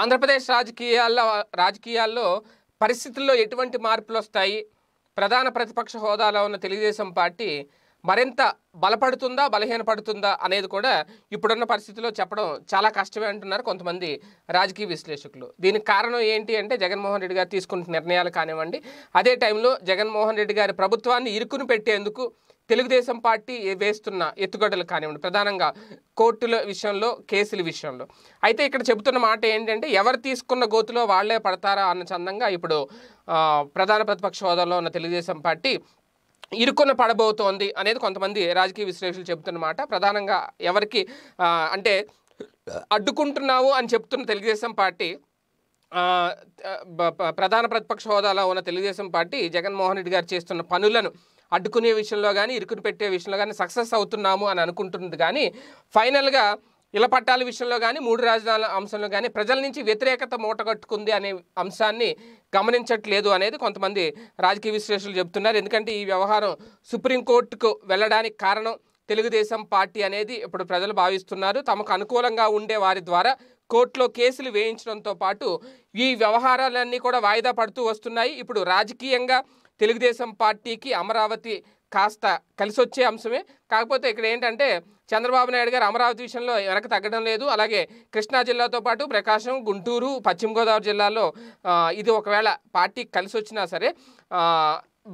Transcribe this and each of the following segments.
ఆంధ్రప్రదేశ్ రాజకీయాల్లో రాజకీయాల్లో పరిస్థితుల్లో ఎటువంటి మార్పులు వస్తాయి ప్రధాన ప్రతిపక్ష హోదాలో ఉన్న తెలుగుదేశం పార్టీ మరింత బలపడుతుందా బలహీనపడుతుందా అనేది కూడా ఇప్పుడున్న పరిస్థితిలో చెప్పడం చాలా కష్టమే అంటున్నారు కొంతమంది రాజకీయ విశ్లేషకులు దీనికి కారణం ఏంటి అంటే జగన్మోహన్ రెడ్డి గారు తీసుకున్న నిర్ణయాలు కానివ్వండి అదే టైంలో జగన్మోహన్ రెడ్డి గారి ప్రభుత్వాన్ని ఇరుకును పెట్టేందుకు తెలుగుదేశం పార్టీ వేస్తున్న ఎత్తుగడలు కానివ్వండి ప్రధానంగా కోర్టుల విషయంలో కేసుల విషయంలో అయితే ఇక్కడ చెబుతున్న మాట ఏంటంటే ఎవరు తీసుకున్న గోతులో వాళ్లే పడతారా అన్న చందంగా ఇప్పుడు ప్రధాన ప్రతిపక్ష హోదాలో ఉన్న తెలుగుదేశం పార్టీ ఇరుక్కున పడబోతోంది అనేది కొంతమంది రాజకీయ విశ్లేషకులు చెబుతున్నమాట ప్రధానంగా ఎవరికి అంటే అడ్డుకుంటున్నావు అని చెప్తున్న తెలుగుదేశం పార్టీ ప్రధాన ప్రతిపక్ష హోదాలో ఉన్న తెలుగుదేశం పార్టీ జగన్మోహన్ రెడ్డి గారు చేస్తున్న పనులను అడ్డుకునే విషయంలో కానీ ఇరుకుని పెట్టే విషయంలో కానీ సక్సెస్ అవుతున్నాము అని అనుకుంటుంది కానీ ఫైనల్గా ఇలా పట్టాల విషయంలో కానీ మూడు రాజధానుల అంశంలో కానీ ప్రజల నుంచి వ్యతిరేకత మూటగట్టుకుంది అనే అంశాన్ని గమనించట్లేదు అనేది కొంతమంది రాజకీయ విశ్లేషకులు చెబుతున్నారు ఎందుకంటే ఈ వ్యవహారం సుప్రీంకోర్టుకు వెళ్ళడానికి కారణం తెలుగుదేశం పార్టీ అనేది ఇప్పుడు ప్రజలు భావిస్తున్నారు తమకు అనుకూలంగా ఉండే వారి ద్వారా కోర్టులో కేసులు వేయించడంతో పాటు ఈ వ్యవహారాలన్నీ కూడా వాయిదా పడుతూ వస్తున్నాయి ఇప్పుడు రాజకీయంగా తెలుగుదేశం పార్టీకి అమరావతి కాస్త కలిసి వచ్చే అంశమే కాకపోతే ఇక్కడ ఏంటంటే చంద్రబాబు నాయుడు గారు అమరావతి విషయంలో వెనక తగ్గడం లేదు అలాగే కృష్ణా జిల్లాతో పాటు ప్రకాశం గుంటూరు పశ్చిమ గోదావరి జిల్లాలో ఇది ఒకవేళ పార్టీ కలిసి వచ్చినా సరే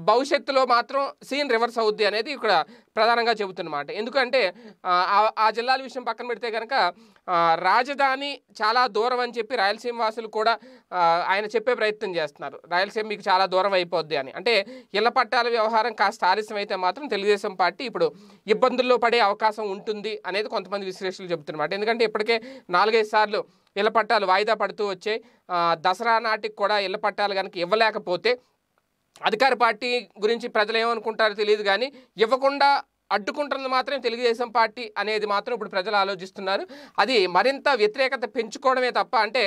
భవిష్యత్తులో మాత్రం సీన్ రివర్స్ అవుద్ది అనేది ఇక్కడ ప్రధానంగా చెబుతున్నమాట ఎందుకంటే ఆ జిల్లాల విషయం పక్కన పెడితే కనుక రాజధాని చాలా దూరం అని చెప్పి రాయలసీమ వాసులు కూడా ఆయన చెప్పే ప్రయత్నం చేస్తున్నారు రాయలసీమ మీకు చాలా దూరం అయిపోద్ది అని అంటే ఇళ్ల పట్టాల వ్యవహారం కాస్త ఆలస్యం అయితే మాత్రం తెలుగుదేశం పార్టీ ఇప్పుడు ఇబ్బందుల్లో పడే అవకాశం ఉంటుంది అనేది కొంతమంది విశ్లేషకులు చెబుతున్నమాట ఎందుకంటే ఇప్పటికే నాలుగైదు సార్లు ఇళ్ల పట్టాలు వాయిదా పడుతూ వచ్చాయి దసరా నాటికి కూడా ఇళ్ల పట్టాలు కనుక ఇవ్వలేకపోతే అధికార పార్టీ గురించి ప్రజలు ఏమనుకుంటారో తెలియదు కానీ ఇవ్వకుండా అడ్డుకుంటున్నది మాత్రం తెలుగుదేశం పార్టీ అనేది మాత్రం ఇప్పుడు ప్రజలు ఆలోచిస్తున్నారు అది మరింత వ్యతిరేకత పెంచుకోవడమే తప్ప అంటే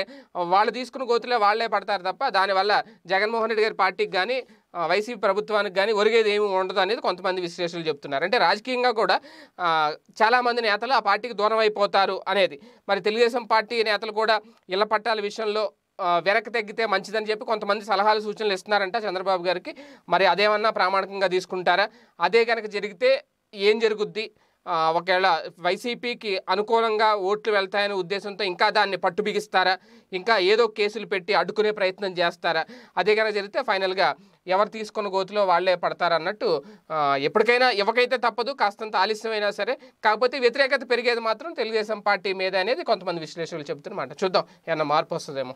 వాళ్ళు తీసుకున్న గోతులే వాళ్లే పడతారు తప్ప దానివల్ల జగన్మోహన్ రెడ్డి గారి పార్టీకి కానీ వైసీపీ ప్రభుత్వానికి కానీ ఒరిగేది ఏమి ఉండదు అనేది కొంతమంది విశ్లేషకులు చెప్తున్నారు అంటే రాజకీయంగా కూడా చాలామంది నేతలు ఆ పార్టీకి దూరం అయిపోతారు అనేది మరి తెలుగుదేశం పార్టీ నేతలు కూడా ఇళ్ల పట్టాల విషయంలో వెనక్కి తగ్గితే మంచిదని చెప్పి కొంతమంది సలహాలు సూచనలు ఇస్తున్నారంట చంద్రబాబు గారికి మరి అదేమన్నా ప్రామాణికంగా తీసుకుంటారా అదే కనుక జరిగితే ఏం జరుగుద్ది ఒకవేళ వైసీపీకి అనుకూలంగా ఓట్లు వెళ్తాయనే ఉద్దేశంతో ఇంకా దాన్ని పట్టు బిగిస్తారా ఇంకా ఏదో కేసులు పెట్టి అడ్డుకునే ప్రయత్నం చేస్తారా అదే కనుక జరిగితే ఫైనల్గా ఎవరు తీసుకున్న గోతులో వాళ్లే పడతారన్నట్టు ఎప్పటికైనా ఎవరికైతే తప్పదు కాస్తంత ఆలస్యమైనా సరే కాకపోతే వ్యతిరేకత పెరిగేది మాత్రం తెలుగుదేశం పార్టీ మీద అనేది కొంతమంది విశ్లేషకులు చెబుతున్నమాట చూద్దాం ఏమన్నా మార్పు వస్తుందేమో